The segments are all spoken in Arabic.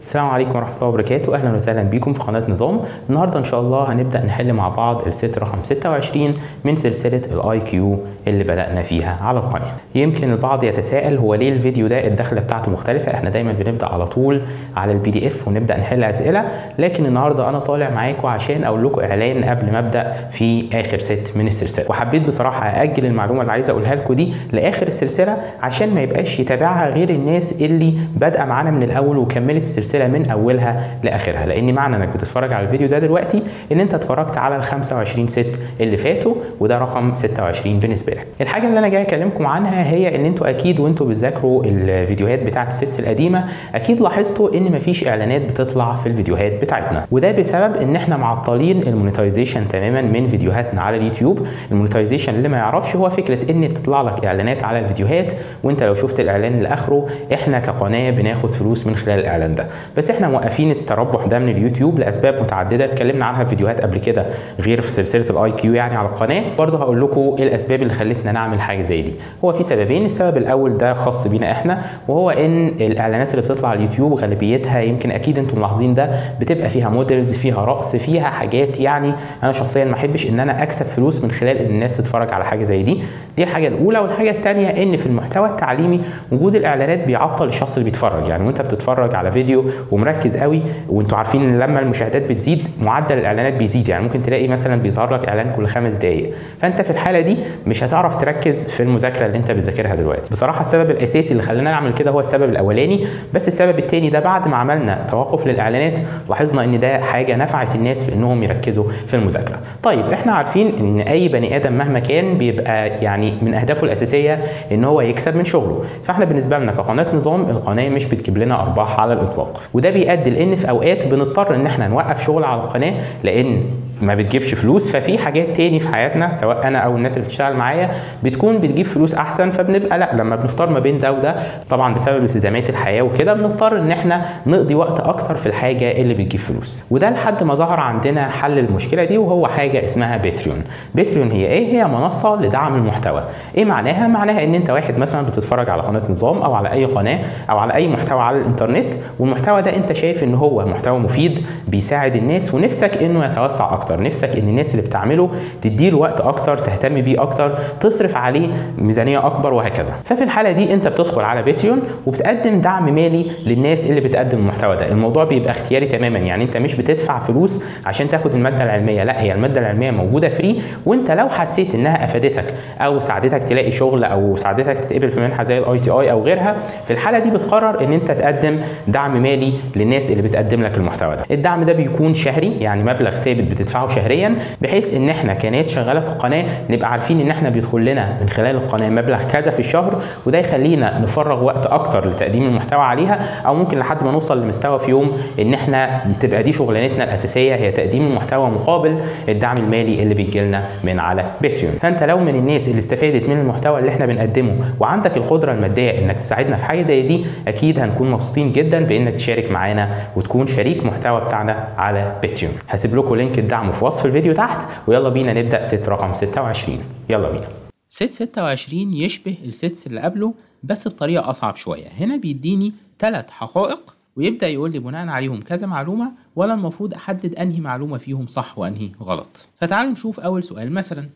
السلام عليكم ورحمه الله وبركاته اهلا وسهلا بكم في قناه نظام النهارده ان شاء الله هنبدا نحل مع بعض الست رقم 26 من سلسله الاي كيو اللي بدانا فيها على القناه يمكن البعض يتساءل هو ليه الفيديو ده الدخله بتاعته مختلفه احنا دايما بنبدا على طول على البي دي اف ونبدا نحل اسئله لكن النهارده انا طالع معاكم عشان اقول لكم اعلان قبل ما ابدا في اخر ست من السلسله وحبيت بصراحه ااجل المعلومه اللي عايز اقولها لكم دي لاخر السلسله عشان ما يبقاش يتابعها غير الناس اللي بادئه معانا من الاول وكملت السلسله من اولها لاخرها لان معنى انك بتتفرج على الفيديو ده دلوقتي ان انت اتفرجت على ال 25 ست اللي فاتوا وده رقم 26 بالنسبه لك الحاجه اللي انا جاي اكلمكم عنها هي ان انتوا اكيد وانتوا بتذاكروا الفيديوهات بتاعه السيتس القديمه اكيد لاحظتوا ان مفيش اعلانات بتطلع في الفيديوهات بتاعتنا وده بسبب ان احنا معطلين المونيتايزيشن تماما من فيديوهاتنا على اليوتيوب المونيتايزيشن اللي ما يعرفش هو فكره ان تطلع لك اعلانات على الفيديوهات وانت لو شفت الاعلان لاخره احنا كقناه بناخد فلوس من خلال الاعلان ده ده بس احنا موقفين التربح ده من اليوتيوب لاسباب متعدده اتكلمنا عنها في فيديوهات قبل كده غير في سلسله الاي كيو يعني على القناه برضه هقول لكم ايه الاسباب اللي خلتنا نعمل حاجه زي دي هو في سببين السبب الاول ده خاص بينا احنا وهو ان الاعلانات اللي بتطلع على اليوتيوب غالبيتها يمكن اكيد انتم ملاحظين ده بتبقى فيها موديلز فيها رقص فيها حاجات يعني انا شخصيا ما احبش ان انا اكسب فلوس من خلال ان الناس تتفرج على حاجه زي دي دي الحاجه الاولى والحاجه الثانيه ان في المحتوى التعليمي وجود الاعلانات بيعطل الشخص اللي بيتفرج يعني وانت بتتفرج على فيديو الفيديو ومركز قوي وانتوا عارفين ان لما المشاهدات بتزيد معدل الاعلانات بيزيد يعني ممكن تلاقي مثلا بيظهر لك اعلان كل خمس دقائق فانت في الحاله دي مش هتعرف تركز في المذاكره اللي انت بتذاكرها دلوقتي بصراحه السبب الاساسي اللي خلانا نعمل كده هو السبب الاولاني بس السبب الثاني ده بعد ما عملنا توقف للاعلانات لاحظنا ان ده حاجه نفعت الناس في انهم يركزوا في المذاكره طيب احنا عارفين ان اي بني ادم مهما كان بيبقى يعني من اهدافه الاساسيه ان هو يكسب من شغله فاحنا بالنسبه لنا كقناه نظام القناه مش بتجيب لنا ارباح على الاطلاق الاطلاق وده بيؤدي لان في اوقات بنضطر ان احنا نوقف شغل على القناه لان ما بتجيبش فلوس ففي حاجات تاني في حياتنا سواء انا او الناس اللي بتشتغل معايا بتكون بتجيب فلوس احسن فبنبقى لا لما بنختار ما بين ده وده طبعا بسبب التزامات الحياه وكده بنضطر ان احنا نقضي وقت اكتر في الحاجه اللي بتجيب فلوس وده لحد ما ظهر عندنا حل المشكله دي وهو حاجه اسمها باتريون باتريون هي ايه هي منصه لدعم المحتوى ايه معناها معناها ان انت واحد مثلا بتتفرج على قناه نظام او على اي قناه او على اي محتوى على الانترنت والمحتوى ده انت شايف ان هو محتوى مفيد بيساعد الناس ونفسك انه يتوسع اكتر اكتر نفسك ان الناس اللي بتعمله تديله وقت اكتر تهتم بيه اكتر تصرف عليه ميزانيه اكبر وهكذا ففي الحاله دي انت بتدخل على بيتيون وبتقدم دعم مالي للناس اللي بتقدم المحتوى ده الموضوع بيبقى اختياري تماما يعني انت مش بتدفع فلوس عشان تاخد الماده العلميه لا هي الماده العلميه موجوده فري وانت لو حسيت انها افادتك او ساعدتك تلاقي شغل او ساعدتك تتقبل في منحه زي الاي تي اي او غيرها في الحاله دي بتقرر ان انت تقدم دعم مالي للناس اللي بتقدم لك المحتوى ده الدعم ده بيكون شهري يعني مبلغ ثابت بتدفعه بندفعه شهريا بحيث ان احنا كناس شغاله في القناه نبقى عارفين ان احنا بيدخل لنا من خلال القناه مبلغ كذا في الشهر وده يخلينا نفرغ وقت اكتر لتقديم المحتوى عليها او ممكن لحد ما نوصل لمستوى في يوم ان احنا تبقى دي شغلانتنا الاساسيه هي تقديم المحتوى مقابل الدعم المالي اللي بيجي لنا من على بيتيون فانت لو من الناس اللي استفادت من المحتوى اللي احنا بنقدمه وعندك القدره الماديه انك تساعدنا في حاجه زي دي اكيد هنكون مبسوطين جدا بانك تشارك معانا وتكون شريك محتوى بتاعنا على بيتيون هسيب لكم لينك الدعم دعمه في وصف الفيديو تحت ويلا بينا نبدأ ست رقم 26 يلا بينا ست 26 يشبه الستس اللي قبله بس بطريقة أصعب شوية هنا بيديني ثلاث حقائق ويبدأ يقول لي بناء عليهم كذا معلومة ولا المفروض أحدد أنهي معلومة فيهم صح وأنهي غلط فتعالوا نشوف أول سؤال مثلا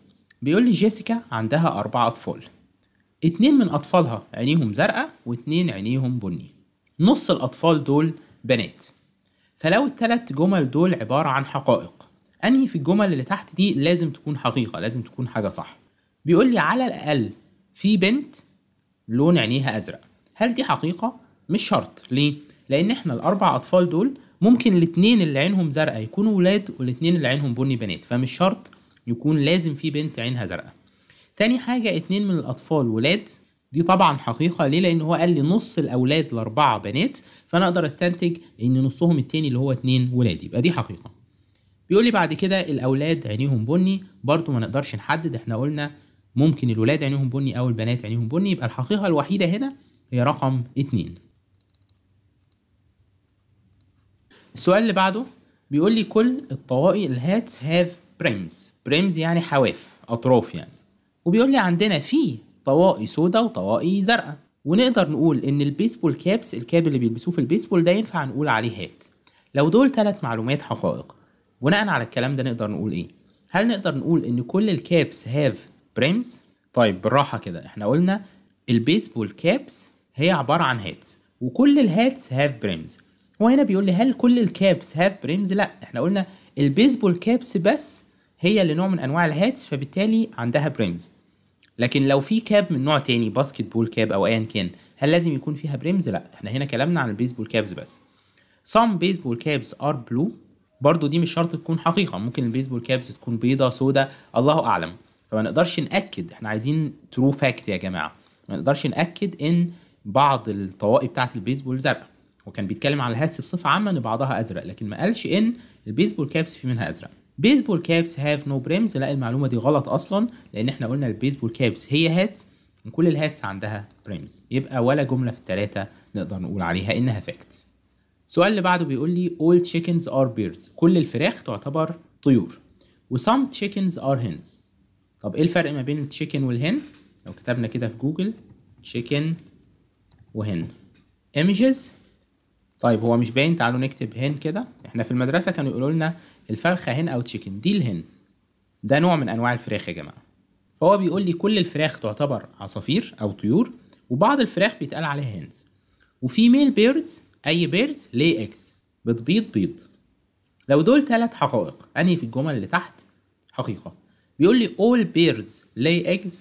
بيقول لي جيسيكا عندها اربع أطفال اتنين من أطفالها عينيهم زرقاء واتنين عينيهم بني نص الأطفال دول بنات فلو التلات جمل دول عبارة عن حقائق انهي في الجمل اللي تحت دي لازم تكون حقيقه لازم تكون حاجه صح بيقول لي على الاقل في بنت لون عينيها ازرق هل دي حقيقه مش شرط ليه لان احنا الاربع اطفال دول ممكن الاتنين اللي عينهم زرقاء يكونوا ولاد والاتنين اللي عينهم بني بنات فمش شرط يكون لازم في بنت عينها زرقاء تاني حاجه اتنين من الاطفال ولاد دي طبعا حقيقه ليه لان هو قال لي نص الاولاد الاربعه بنات فانا اقدر استنتج ان نصهم التاني اللي هو اتنين ولاد يبقى دي حقيقه بيقول لي بعد كده الاولاد عينيهم بني برضه ما نقدرش نحدد احنا قلنا ممكن الولاد عينيهم بني او البنات عينيهم بني يبقى الحقيقه الوحيده هنا هي رقم اتنين السؤال اللي بعده بيقول لي كل الطوائي الهاتس هاف بريمز بريمز يعني حواف اطراف يعني وبيقول لي عندنا في طوائي سودا وطوائي زرقاء ونقدر نقول ان البيسبول كابس الكاب اللي بيلبسوه في البيسبول ده ينفع نقول عليه هات لو دول ثلاث معلومات حقائق بناء على الكلام ده نقدر نقول ايه هل نقدر نقول ان كل الكابس هاف بريمز طيب بالراحه كده احنا قلنا البيسبول كابس هي عباره عن هاتس وكل الهاتس هاف بريمز هو هنا بيقول لي هل كل الكابس هاف بريمز لا احنا قلنا البيسبول كابس بس هي اللي نوع من انواع الهاتس فبالتالي عندها بريمز لكن لو في كاب من نوع تاني باسكت بول كاب او ايا كان هل لازم يكون فيها بريمز لا احنا هنا كلامنا عن البيسبول كابز بس some baseball caps are blue برضو دي مش شرط تكون حقيقة ممكن البيسبول كابس تكون بيضة سودة الله أعلم فما نقدرش نأكد احنا عايزين ترو فاكت يا جماعة ما نقدرش نأكد إن بعض الطوائي بتاعة البيسبول زرقاء وكان بيتكلم على الهاتس بصفة عامة إن بعضها أزرق لكن ما قالش إن البيسبول كابس في منها أزرق بيسبول كابس هاف نو بريمز لا المعلومة دي غلط أصلا لأن احنا قلنا البيسبول كابس هي هاتس وكل الهاتس عندها بريمز يبقى ولا جملة في التلاتة نقدر نقول عليها إنها فاكت السؤال اللي بعده بيقول لي all chickens are birds كل الفراخ تعتبر طيور و some chickens are hens طب ايه الفرق ما بين chicken والهن لو كتبنا كده في جوجل chicken وهن images طيب هو مش باين تعالوا نكتب هن كده احنا في المدرسه كانوا يقولوا لنا الفرخه هن او تشيكن دي الهن ده نوع من انواع الفراخ يا جماعه فهو بيقول لي كل الفراخ تعتبر عصافير او طيور وبعض الفراخ بيتقال عليها هنز وفي ميل بيردز اي بيرز ليه اكس بتبيض بيض لو دول تلات حقائق انهي في الجمل اللي تحت حقيقه بيقول لي all bears lay eggs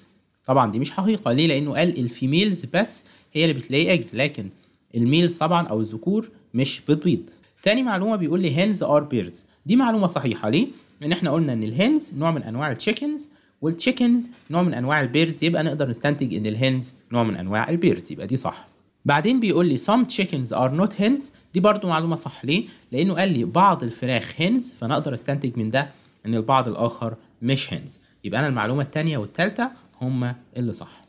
طبعا دي مش حقيقه ليه لانه قال الفيميلز بس هي اللي بتلاقي eggs لكن الميلز طبعا او الذكور مش بتبيض تاني معلومه بيقول لي hens are بيرز دي معلومه صحيحه ليه لان احنا قلنا ان الهنز نوع من انواع التشيكنز والتشيكنز نوع من انواع البيرز يبقى نقدر نستنتج ان الهنز نوع من انواع البيرز يبقى دي صح بعدين بيقول لي some chickens are not hens دي برضو معلومة صح ليه؟ لأنه قال لي بعض الفراخ hens فأنا أقدر أستنتج من ده إن البعض الآخر مش hens يبقى أنا المعلومة التانية والتالتة هما اللي صح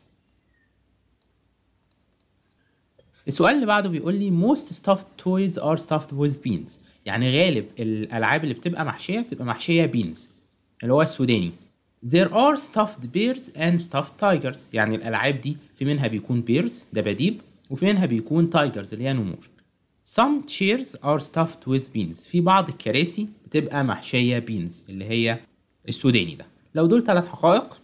السؤال اللي بعده بيقول لي most stuffed toys are stuffed with beans يعني غالب الألعاب اللي بتبقى محشية بتبقى محشية beans اللي هو السوداني There are stuffed bears and stuffed tigers يعني الألعاب دي في منها بيكون bears دباديب وفينها بيكون تايجرز اللي هي نمور Some chairs are stuffed with beans في بعض الكراسي بتبقى محشية بينز اللي هي السوداني ده لو دول ثلاث حقائق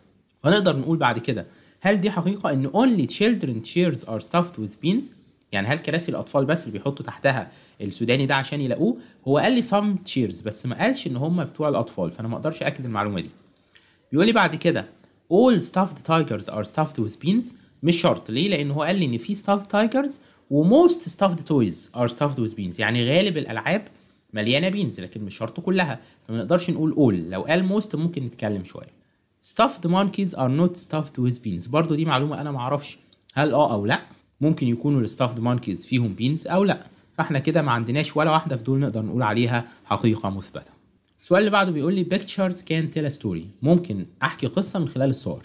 هنقدر نقول بعد كده هل دي حقيقة ان only children chairs are stuffed with beans يعني هل كراسي الاطفال بس اللي بيحطوا تحتها السوداني ده عشان يلاقوه هو قال لي some chairs بس ما قالش ان هم بتوع الاطفال فانا ما اقدرش اكد المعلومة دي بيقول لي بعد كده all stuffed tigers are stuffed with beans مش شرط ليه لان هو قال لي ان في ستاف تايجرز وموست ستافد تويز ار ستافد ويز بينز يعني غالب الالعاب مليانه بينز لكن مش شرط كلها فما نقدرش نقول اول لو قال موست ممكن نتكلم شويه ستافد مونكيز ار نوت ستافد وذ بينز برضو دي معلومه انا ما اعرفش هل اه او لا ممكن يكونوا الستافد مونكيز فيهم بينز او لا فاحنا كده ما عندناش ولا واحده في دول نقدر نقول عليها حقيقه مثبته السؤال اللي بعده بيقول لي بيكتشرز كان تيل ستوري ممكن احكي قصه من خلال الصور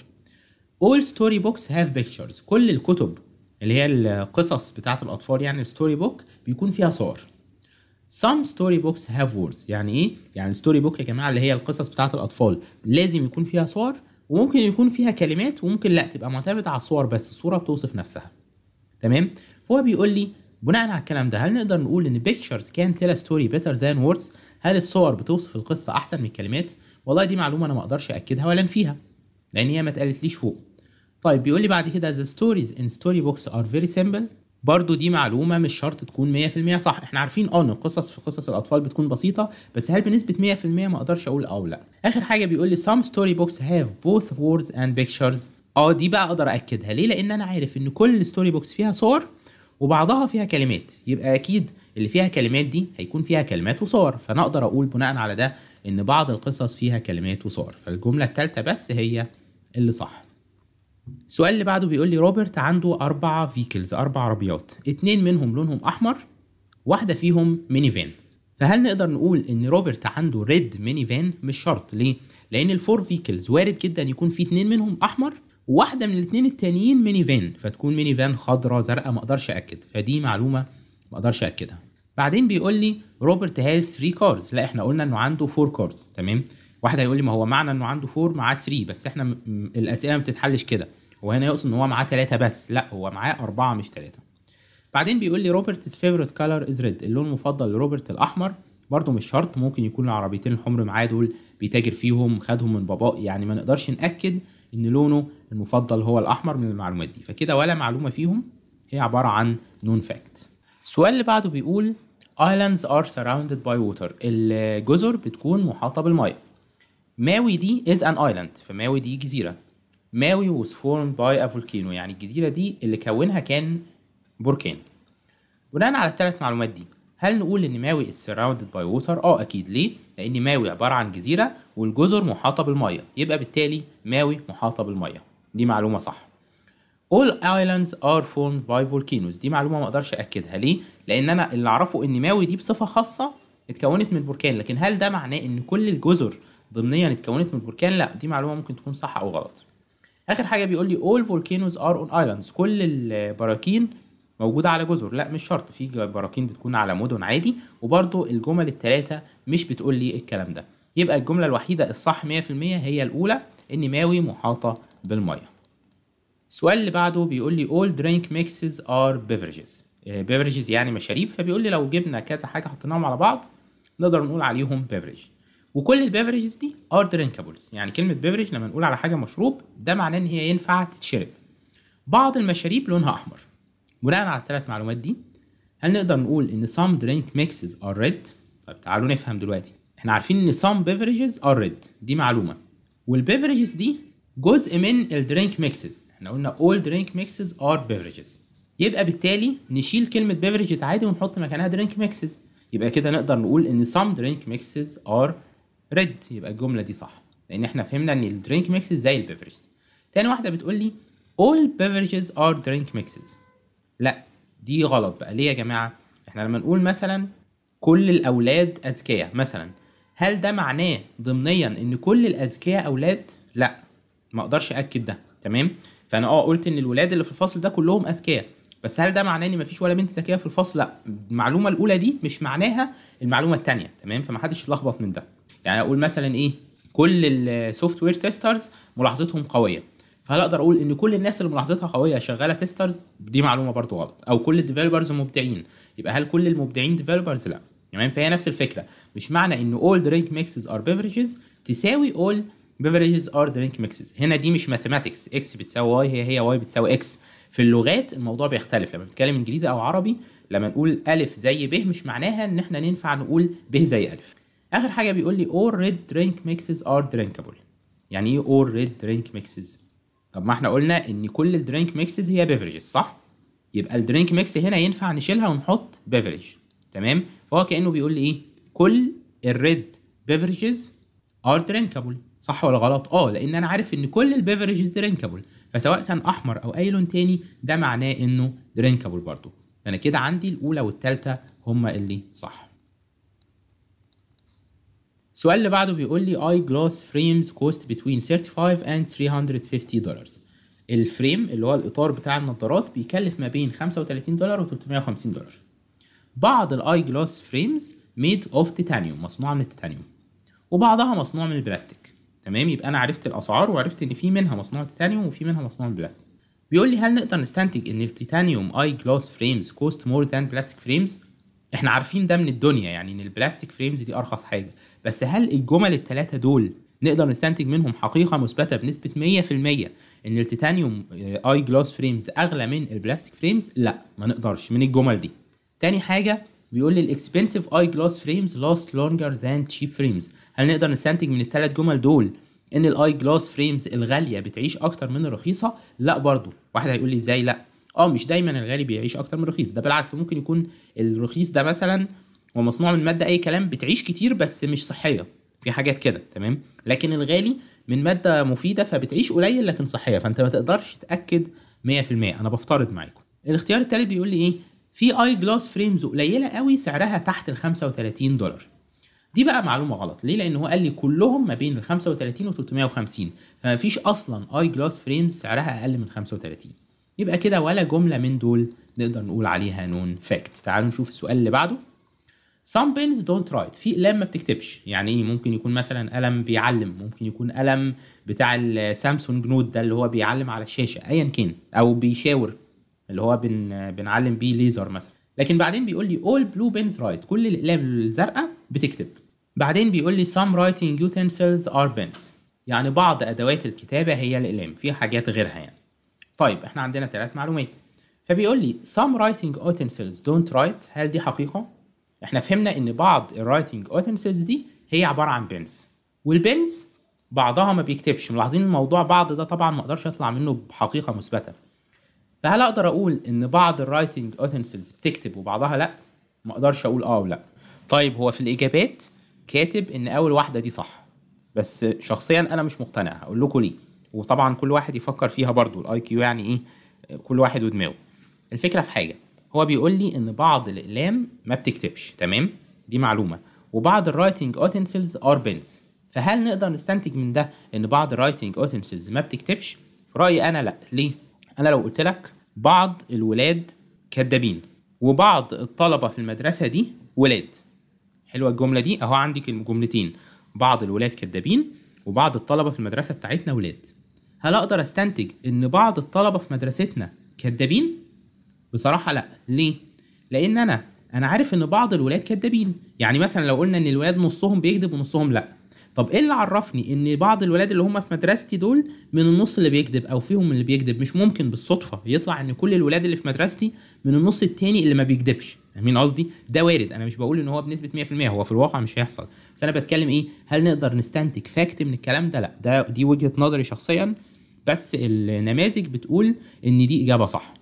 all story books have pictures كل الكتب اللي هي القصص بتاعه الاطفال يعني الستوري بوك بيكون فيها صور some story books have words يعني ايه يعني story بوك يا جماعه اللي هي القصص بتاعه الاطفال لازم يكون فيها صور وممكن يكون فيها كلمات وممكن لا تبقى معتمده على الصور بس الصوره بتوصف نفسها تمام هو بيقول لي بناء على الكلام ده هل نقدر نقول ان pictures can tell a story better than words هل الصور بتوصف القصه احسن من الكلمات والله دي معلومه انا ما اقدرش اكدها ولا انفيها لان هي ما اتقالتليش فوق طيب بيقول لي بعد كده the stories in story books are very simple برضو دي معلومة مش شرط تكون 100% صح احنا عارفين اه ان القصص في قصص الاطفال بتكون بسيطة بس هل بنسبة 100% ما اقدرش اقول آه او لا اخر حاجة بيقول لي some story books have both words and pictures اه دي بقى اقدر اكدها ليه لان انا عارف ان كل ستوري بوكس فيها صور وبعضها فيها كلمات يبقى اكيد اللي فيها كلمات دي هيكون فيها كلمات وصور فانا اقدر اقول بناء على ده ان بعض القصص فيها كلمات وصور فالجمله الثالثه بس هي اللي صح السؤال اللي بعده بيقول لي روبرت عنده أربعة فيكلز أربع عربيات اتنين منهم لونهم أحمر واحدة فيهم ميني فان فهل نقدر نقول ان روبرت عنده ريد ميني فان مش شرط ليه لان الفور فيكلز وارد جدا يكون في اتنين منهم احمر وواحده من الاتنين التانيين ميني فان فتكون ميني فان خضراء زرقاء ما اقدرش اكد فدي معلومه ما اقدرش اكدها بعدين بيقول لي روبرت هاز 3 كارز لا احنا قلنا انه عنده 4 كارز تمام واحد هيقول لي ما هو معنى انه عنده 4 معاه 3 بس احنا م... الاسئله ما بتتحلش كده وهنا يقصد ان هو معاه ثلاثه بس لا هو معاه اربعه مش ثلاثه بعدين بيقول لي روبرتس فيفورت color از ريد اللون المفضل لروبرت الاحمر برضه مش شرط ممكن يكون العربيتين الحمر معاه دول بيتاجر فيهم خدهم من باباه يعني ما نقدرش ناكد ان لونه المفضل هو الاحمر من المعلومات دي فكده ولا معلومه فيهم هي عباره عن نون فاكت السؤال اللي بعده بيقول islands are surrounded by water الجزر بتكون محاطه بالماء ماوي دي is an island فماوي دي جزيره ماوي was formed by a volcano يعني الجزيرة دي اللي كونها كان بركان بناء على الثلاث معلومات دي هل نقول ان ماوي is surrounded by water اه اكيد ليه لان ماوي عبارة عن جزيرة والجزر محاطة بالمية يبقى بالتالي ماوي محاطة بالمية دي معلومة صح all islands are formed by volcanoes دي معلومة ما اقدرش اكدها ليه لان انا اللي اعرفه ان ماوي دي بصفة خاصة اتكونت من بركان لكن هل ده معناه ان كل الجزر ضمنيا اتكونت من بركان لا دي معلومة ممكن تكون صح او غلط اخر حاجه بيقول لي all volcanoes are on islands كل البراكين موجوده على جزر لا مش شرط في براكين بتكون على مدن عادي وبرضو الجمل الثلاثه مش بتقول لي الكلام ده يبقى الجمله الوحيده الصح 100% هي الاولى ان ماوي محاطه بالميه السؤال اللي بعده بيقول لي all drink mixes are beverages بيفرجز آه، يعني مشاريب فبيقول لي لو جبنا كذا حاجه حطيناهم على بعض نقدر نقول عليهم بيفرج وكل البيفرجز دي ار درينكابلز يعني كلمه بيفرج لما نقول على حاجه مشروب ده معناه ان هي ينفع تتشرب بعض المشاريب لونها احمر بناء على الثلاث معلومات دي هل نقدر نقول ان some drink mixes are red طيب تعالوا نفهم دلوقتي احنا عارفين ان some beverages are red دي معلومه والبيفرجز دي جزء من الدرينك ميكسز احنا قلنا all drink mixes are beverages يبقى بالتالي نشيل كلمه beverages عادي ونحط مكانها drink mixes يبقى كده نقدر نقول ان some drink mixes are ريد يبقى الجمله دي صح لان احنا فهمنا ان الدرينك ميكس زي البيفرجز تاني واحده بتقول لي all beverages are drink mixes لا دي غلط بقى ليه يا جماعه احنا لما نقول مثلا كل الاولاد اذكياء مثلا هل ده معناه ضمنيا ان كل الاذكياء اولاد لا ما اقدرش اكد ده تمام فانا اه قلت ان الولاد اللي في الفصل ده كلهم اذكياء بس هل ده معناه ان مفيش ولا بنت ذكيه في الفصل لا المعلومه الاولى دي مش معناها المعلومه الثانيه تمام فمحدش يتلخبط من ده يعني اقول مثلا ايه كل السوفت وير تيسترز ملاحظتهم قويه فهل اقدر اقول ان كل الناس اللي ملاحظتها قويه شغاله تيسترز دي معلومه برضو غلط او كل الديفلوبرز مبدعين يبقى هل كل المبدعين ديفلوبرز لا تمام فهي نفس الفكره مش معنى ان اول درينك ميكسز ار بيفريجز تساوي اول بيفريجز ار درينك ميكسز هنا دي مش ماثيماتكس اكس بتساوي واي هي هي واي بتساوي اكس في اللغات الموضوع بيختلف لما بنتكلم انجليزي او عربي لما نقول الف زي ب مش معناها ان احنا ننفع نقول ب زي الف اخر حاجه بيقول لي all red drink mixes are drinkable يعني ايه all red drink mixes طب ما احنا قلنا ان كل الدرينك ميكسز هي بيفرجز صح يبقى الدرينك ميكس هنا ينفع نشيلها ونحط بيفرج تمام فهو كانه بيقول لي ايه كل الريد بيفرجز ار درينكابل صح ولا غلط اه لان انا عارف ان كل البيفرجز درينكابل فسواء كان احمر او اي لون تاني ده معناه انه درينكابل برضه فانا كده عندي الاولى والثالثه هما اللي صح السؤال اللي بعده بيقول لي اي جلاس فريمز كوست بتوين 35 اند 350 دولار الفريم اللي هو الاطار بتاع النظارات بيكلف ما بين 35 دولار و 350 دولار بعض الاي جلاس فريمز ميد اوف تيتانيوم مصنوعه من التيتانيوم وبعضها مصنوع من البلاستيك تمام يبقى انا عرفت الاسعار وعرفت ان في منها مصنوع تيتانيوم وفي منها مصنوع من بلاستيك بيقول لي هل نقدر نستنتج ان التيتانيوم اي جلاس فريمز كوست مور ذان بلاستيك فريمز احنا عارفين ده من الدنيا يعني ان البلاستيك فريمز دي ارخص حاجه بس هل الجمل الثلاثه دول نقدر نستنتج منهم حقيقه مثبته بنسبه 100% ان التيتانيوم اي جلاس فريمز اغلى من البلاستيك فريمز لا ما نقدرش من الجمل دي تاني حاجه بيقول لي الاكسبنسيف اي جلاس فريمز لاست لونجر ذان تشيب فريمز هل نقدر نستنتج من الثلاث جمل دول ان الاي جلاس فريمز الغاليه بتعيش اكتر من الرخيصه لا برضو واحد هيقول لي ازاي لا اه مش دايما الغالي بيعيش اكتر من الرخيص ده بالعكس ممكن يكون الرخيص ده مثلا هو مصنوع من ماده اي كلام بتعيش كتير بس مش صحيه في حاجات كده تمام لكن الغالي من ماده مفيده فبتعيش قليل لكن صحيه فانت ما تقدرش تاكد 100% انا بفترض معاكم الاختيار التالت بيقول لي ايه في اي جلاس فريمز قليله قوي سعرها تحت ال 35 دولار دي بقى معلومه غلط ليه لان هو قال لي كلهم ما بين ال 35 و 350 فما فيش اصلا اي جلاس فريمز سعرها اقل من 35 يبقى كده ولا جملة من دول نقدر نقول عليها نون فاكت تعالوا نشوف السؤال اللي بعده some pens don't write في اقلام ما بتكتبش يعني ايه ممكن يكون مثلا قلم بيعلم ممكن يكون قلم بتاع السامسونج نوت ده اللي هو بيعلم على الشاشه ايا كان او بيشاور اللي هو بن بنعلم بيه ليزر مثلا لكن بعدين بيقول لي all blue pens write كل الاقلام الزرقاء بتكتب بعدين بيقول لي some writing utensils are pens يعني بعض ادوات الكتابه هي الاقلام في حاجات غيرها يعني طيب احنا عندنا ثلاث معلومات فبيقول لي some writing utensils don't write هل دي حقيقة؟ احنا فهمنا ان بعض writing utensils دي هي عبارة عن بنز والبنز بعضها ما بيكتبش ملاحظين الموضوع بعض ده طبعا ما اقدرش اطلع منه بحقيقة مثبتة فهل اقدر اقول ان بعض writing utensils بتكتب وبعضها لا؟ ما اقدرش اقول اه ولا طيب هو في الاجابات كاتب ان اول واحدة دي صح بس شخصيا انا مش مقتنع هقول لكم ليه وطبعا كل واحد يفكر فيها برضو الاي كيو يعني ايه كل واحد ودماغه الفكره في حاجه هو بيقول لي ان بعض الاقلام ما بتكتبش تمام دي معلومه وبعض الرايتنج اوتنسلز ار بنز فهل نقدر نستنتج من ده ان بعض الرايتنج اوتنسلز ما بتكتبش في رايي انا لا ليه انا لو قلت لك بعض الولاد كدابين وبعض الطلبه في المدرسه دي ولاد حلوه الجمله دي اهو عندك الجملتين بعض الولاد كدابين وبعض الطلبه في المدرسه بتاعتنا ولاد هل أقدر أستنتج إن بعض الطلبة في مدرستنا كدابين؟ بصراحة لأ، ليه؟ لأن أنا أنا عارف إن بعض الولاد كدابين، يعني مثلا لو قلنا إن الولاد نصهم بيكذب ونصهم لأ، طب إيه اللي عرفني إن بعض الولاد اللي هم في مدرستي دول من النص اللي بيكذب أو فيهم اللي بيكذب؟ مش ممكن بالصدفة يطلع إن كل الولاد اللي في مدرستي من النص التاني اللي ما بيكذبش، فاهمين قصدي؟ ده وارد انا مش بقول ان هو بنسبه 100% هو في الواقع مش هيحصل بس انا بتكلم ايه هل نقدر نستنتج فاكت من الكلام ده لا ده دي وجهه نظري شخصيا بس النماذج بتقول ان دي اجابه صح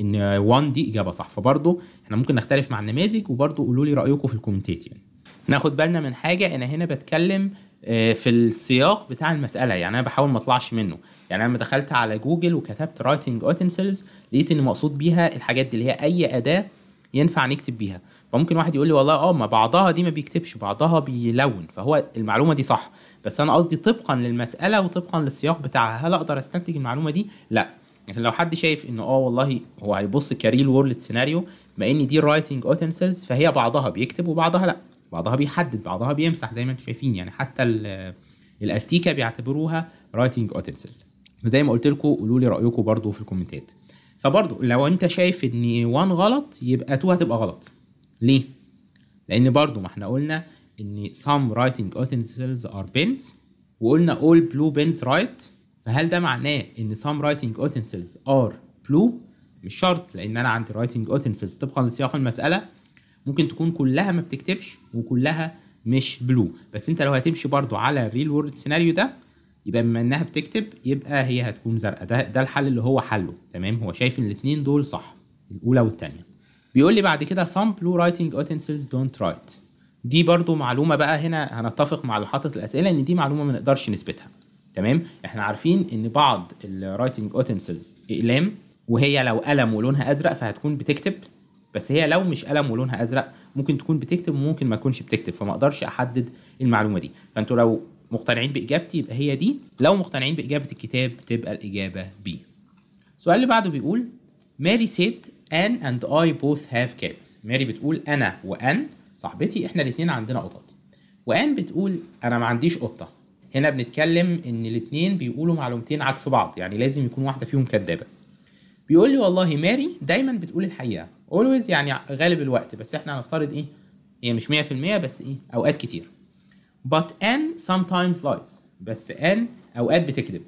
ان 1 دي اجابه صح فبرضه احنا ممكن نختلف مع النماذج وبرضه قولوا لي رايكم في الكومنتات يعني ناخد بالنا من حاجه انا هنا بتكلم آه، في السياق بتاع المسألة يعني أنا بحاول ما أطلعش منه يعني أنا لما دخلت على جوجل وكتبت رايتنج utensils لقيت إن مقصود بيها الحاجات دي اللي هي أي أداة ينفع نكتب بيها فممكن واحد يقول لي والله اه ما بعضها دي ما بيكتبش بعضها بيلون فهو المعلومه دي صح بس انا قصدي طبقا للمساله وطبقا للسياق بتاعها هل اقدر استنتج المعلومه دي لا لكن يعني لو حد شايف ان اه والله هو هيبص كريل وورلد سيناريو ما ان دي رايتنج اوتنسلز فهي بعضها بيكتب وبعضها لا بعضها بيحدد بعضها بيمسح زي ما انتم شايفين يعني حتى الاستيكه بيعتبروها رايتنج اوتنسل زي ما قلت لكم قولوا لي رايكم برضو في الكومنتات فبرضو لو انت شايف ان 1 غلط يبقى 2 هتبقى غلط ليه؟ لان برضو ما احنا قلنا ان some writing utensils are pens وقلنا all blue pens write فهل ده معناه ان some writing utensils are blue؟ مش شرط لان انا عندي writing utensils طبقا لسياق المساله ممكن تكون كلها ما بتكتبش وكلها مش بلو بس انت لو هتمشي برضو على الريل وورد سيناريو ده يبقى بما انها بتكتب يبقى هي هتكون زرقاء ده ده الحل اللي هو حله تمام هو شايف ان الاثنين دول صح الاولى والثانيه بيقول لي بعد كده some blue writing utensils don't write دي برضو معلومة بقى هنا هنتفق مع اللي حاطط الأسئلة إن دي معلومة ما نقدرش نثبتها تمام احنا عارفين ان بعض الرايتنج اوتنسلز اقلام وهي لو قلم ولونها ازرق فهتكون بتكتب بس هي لو مش قلم ولونها ازرق ممكن تكون بتكتب وممكن ما تكونش بتكتب فما اقدرش احدد المعلومه دي فانتوا لو مقتنعين باجابتي يبقى هي دي لو مقتنعين باجابه الكتاب تبقى الاجابه بي السؤال اللي بعده بيقول ماري سيت ان اند اي بوث هاف كاتس ماري بتقول انا وان صاحبتي احنا الاثنين عندنا قطط وان بتقول انا ما عنديش قطه هنا بنتكلم ان الاثنين بيقولوا معلومتين عكس بعض يعني لازم يكون واحده فيهم كدابه بيقول لي والله ماري دايما بتقول الحقيقه اولويز يعني غالب الوقت بس احنا هنفترض ايه هي مش 100% بس ايه اوقات كتير but ان sometimes lies بس ان اوقات بتكذب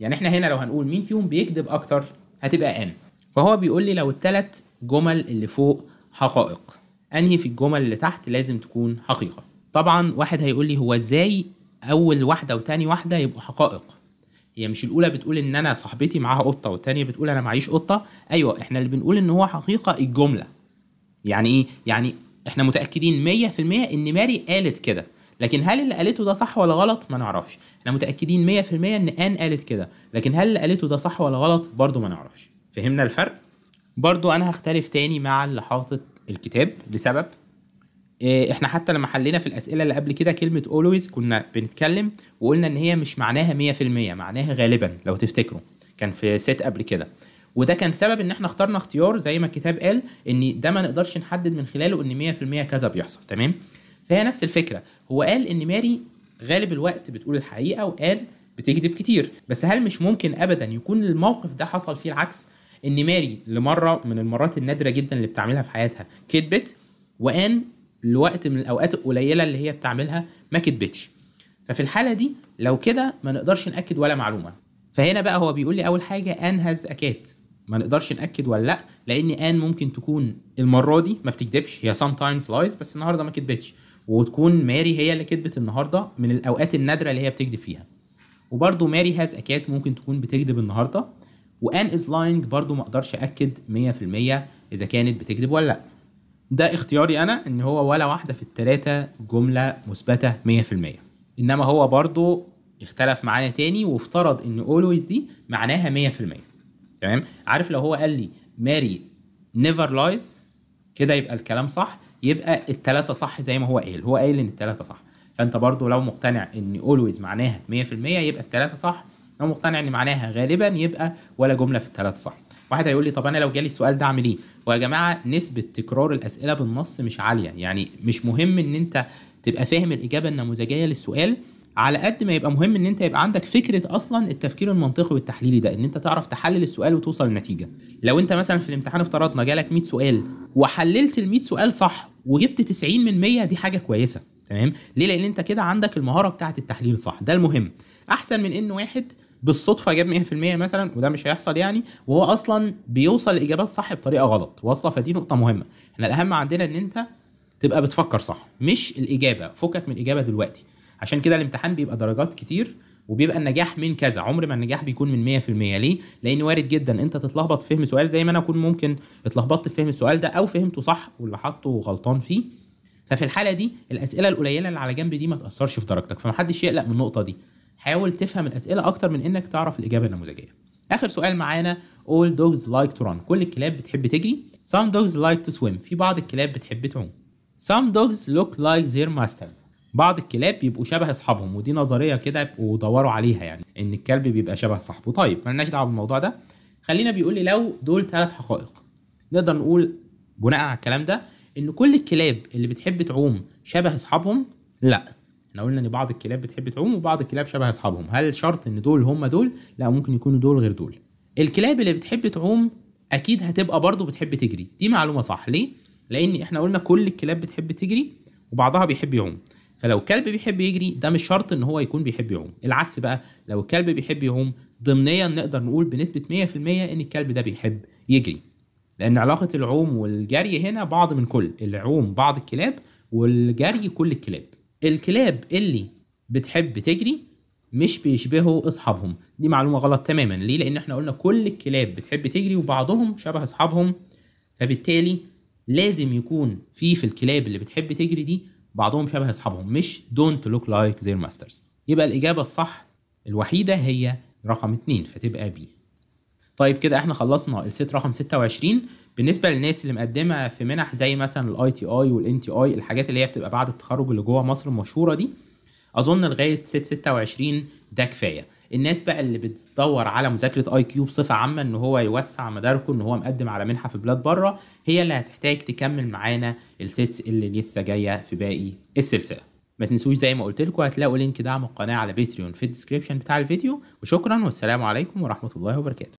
يعني احنا هنا لو هنقول مين فيهم بيكذب اكتر هتبقى ان فهو بيقول لي لو الثلاث جمل اللي فوق حقائق انهي في الجمل اللي تحت لازم تكون حقيقه طبعا واحد هيقول لي هو ازاي اول واحده وتاني واحده يبقوا حقائق هي مش الاولى بتقول ان انا صاحبتي معاها قطه والتانيه بتقول انا معيش قطه ايوه احنا اللي بنقول ان هو حقيقه الجمله يعني ايه يعني احنا متاكدين 100% ان ماري قالت كده لكن هل اللي قالته ده صح ولا غلط ما نعرفش احنا متاكدين 100% ان ان قالت كده لكن هل اللي قالته ده صح ولا غلط برضه ما نعرفش فهمنا الفرق برضو انا هختلف تاني مع اللي حاطط الكتاب لسبب آه، احنا حتى لما حلينا في الاسئله اللي قبل كده كلمه اولويز كنا بنتكلم وقلنا ان هي مش معناها 100% معناها غالبا لو تفتكروا كان في سيت قبل كده وده كان سبب ان احنا اخترنا اختيار زي ما الكتاب قال ان ده ما نقدرش نحدد من خلاله ان 100% كذا بيحصل تمام فهي نفس الفكره هو قال ان ماري غالب الوقت بتقول الحقيقه وقال بتكذب كتير بس هل مش ممكن ابدا يكون الموقف ده حصل فيه العكس ان ماري لمره من المرات النادره جدا اللي بتعملها في حياتها كدبت وان لوقت من الاوقات القليله اللي هي بتعملها ما كدبتش ففي الحاله دي لو كده ما نقدرش ناكد ولا معلومه فهنا بقى هو بيقول لي اول حاجه ان هاز اكات ما نقدرش ناكد ولا لا لان ان ممكن تكون المره دي ما بتكدبش هي سام تايمز لايز بس النهارده ما كدبتش وتكون ماري هي اللي كدبت النهارده من الاوقات النادره اللي هي بتكدب فيها وبرضه ماري هاز اكات ممكن تكون بتكدب النهارده وان از لاينج برضو ما اقدرش اكد 100% اذا كانت بتكذب ولا لا ده اختياري انا ان هو ولا واحده في الثلاثه جمله مثبته 100% انما هو برضو اختلف معانا تاني وافترض ان اولويز دي معناها 100% تمام عارف لو هو قال لي ماري نيفر لايز كده يبقى الكلام صح يبقى التلاتة صح زي ما هو قال هو قايل ان التلاتة صح فانت برضو لو مقتنع ان اولويز معناها 100% يبقى التلاتة صح انا مقتنع ان معناها غالبا يبقى ولا جمله في الثلاث صح واحد هيقول لي طب انا لو جالي السؤال ده اعمل ايه ويا جماعه نسبه تكرار الاسئله بالنص مش عاليه يعني مش مهم ان انت تبقى فاهم الاجابه النموذجيه للسؤال على قد ما يبقى مهم ان انت يبقى عندك فكره اصلا التفكير المنطقي والتحليلي ده ان انت تعرف تحلل السؤال وتوصل لنتيجه لو انت مثلا في الامتحان افترضنا جالك 100 سؤال وحللت ال 100 سؤال صح وجبت 90 من 100 دي حاجه كويسه تمام ليه لان انت كده عندك المهاره بتاعه التحليل صح ده المهم احسن من ان واحد بالصدفه جاب 100% مثلا وده مش هيحصل يعني وهو اصلا بيوصل لاجابات صح بطريقه غلط واصله فدي نقطه مهمه احنا الاهم عندنا ان انت تبقى بتفكر صح مش الاجابه فكك من الاجابه دلوقتي عشان كده الامتحان بيبقى درجات كتير وبيبقى النجاح من كذا عمر ما النجاح بيكون من 100% ليه لان وارد جدا انت تتلخبط في فهم سؤال زي ما انا اكون ممكن اتلخبطت في فهم السؤال ده او فهمته صح واللي حاطه غلطان فيه ففي الحاله دي الاسئله القليله اللي على جنب دي ما تاثرش في درجتك فمحدش يقلق من النقطه دي حاول تفهم الاسئله اكتر من انك تعرف الاجابه النموذجيه اخر سؤال معانا all dogs like to run كل الكلاب بتحب تجري some dogs like to swim في بعض الكلاب بتحب تعوم some dogs look like their masters بعض الكلاب بيبقوا شبه اصحابهم ودي نظريه كده ابقوا دوروا عليها يعني ان الكلب بيبقى شبه صاحبه طيب مالناش دعوه بالموضوع ده خلينا بيقول لي لو دول ثلاث حقائق نقدر نقول بناء على الكلام ده ان كل الكلاب اللي بتحب تعوم شبه اصحابهم لا احنا قلنا ان بعض الكلاب بتحب تعوم وبعض الكلاب شبه اصحابهم هل شرط ان دول هم دول لا ممكن يكونوا دول غير دول الكلاب اللي بتحب تعوم اكيد هتبقى برضه بتحب تجري دي معلومه صح ليه لان احنا قلنا كل الكلاب بتحب تجري وبعضها بيحب يعوم فلو الكلب بيحب يجري ده مش شرط ان هو يكون بيحب يعوم العكس بقى لو الكلب بيحب يعوم ضمنيا نقدر نقول بنسبه 100% ان الكلب ده بيحب يجري لان علاقه العوم والجري هنا بعض من كل العوم بعض الكلاب والجري كل الكلاب الكلاب اللي بتحب تجري مش بيشبهوا اصحابهم دي معلومه غلط تماما ليه لان احنا قلنا كل الكلاب بتحب تجري وبعضهم شبه اصحابهم فبالتالي لازم يكون في في الكلاب اللي بتحب تجري دي بعضهم شبه اصحابهم مش دونت لوك لايك زير ماسترز يبقى الاجابه الصح الوحيده هي رقم اتنين فتبقى بي طيب كده احنا خلصنا الست رقم 26 بالنسبه للناس اللي مقدمه في منح زي مثلا الاي تي اي والان تي اي الحاجات اللي هي بتبقى بعد التخرج اللي جوه مصر المشهوره دي اظن لغايه سيت 26 ده كفايه الناس بقى اللي بتدور على مذاكره اي كيو بصفه عامه ان هو يوسع مداركه ان هو مقدم على منحه في بلاد بره هي اللي هتحتاج تكمل معانا السيتس اللي لسه جايه في باقي السلسله ما تنسوش زي ما قلت لكم هتلاقوا لينك دعم القناه على باتريون في الديسكريبشن بتاع الفيديو وشكرا والسلام عليكم ورحمه الله وبركاته